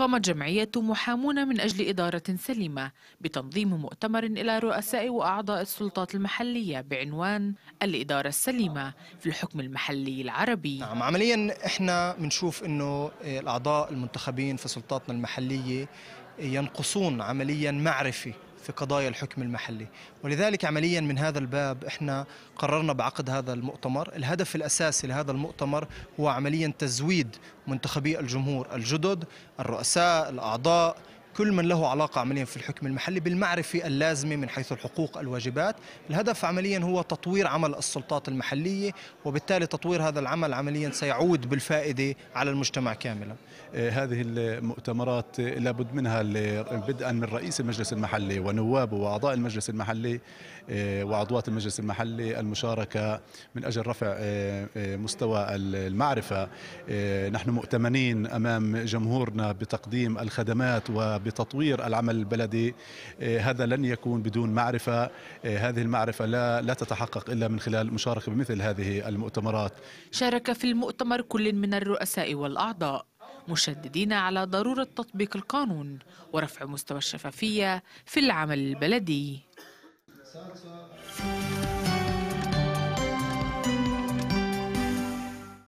قامت جمعية محامون من أجل إدارة سليمة بتنظيم مؤتمر إلى رؤساء وأعضاء السلطات المحلية بعنوان الإدارة السليمة في الحكم المحلي العربي نعم عمليا إحنا بنشوف أنه الأعضاء المنتخبين في سلطاتنا المحلية ينقصون عمليا معرفة في قضايا الحكم المحلي ولذلك عمليا من هذا الباب احنا قررنا بعقد هذا المؤتمر الهدف الأساسي لهذا المؤتمر هو عمليا تزويد منتخبي الجمهور الجدد الرؤساء الأعضاء كل من له علاقة عمليا في الحكم المحلي بالمعرفة اللازمة من حيث الحقوق الواجبات الهدف عمليا هو تطوير عمل السلطات المحلية وبالتالي تطوير هذا العمل عمليا سيعود بالفائدة على المجتمع كاملا آه، هذه المؤتمرات لابد منها بدءا من رئيس المجلس المحلي ونوابه وأعضاء المجلس المحلي آه، وعضوات المجلس المحلي المشاركة من أجل رفع آه، مستوى المعرفة نحن مؤتمنين أمام جمهورنا بتقديم الخدمات وب بتطوير العمل البلدي آه، هذا لن يكون بدون معرفة آه، هذه المعرفة لا, لا تتحقق إلا من خلال المشاركة بمثل هذه المؤتمرات شارك في المؤتمر كل من الرؤساء والأعضاء مشددين على ضرورة تطبيق القانون ورفع مستوى الشفافية في العمل البلدي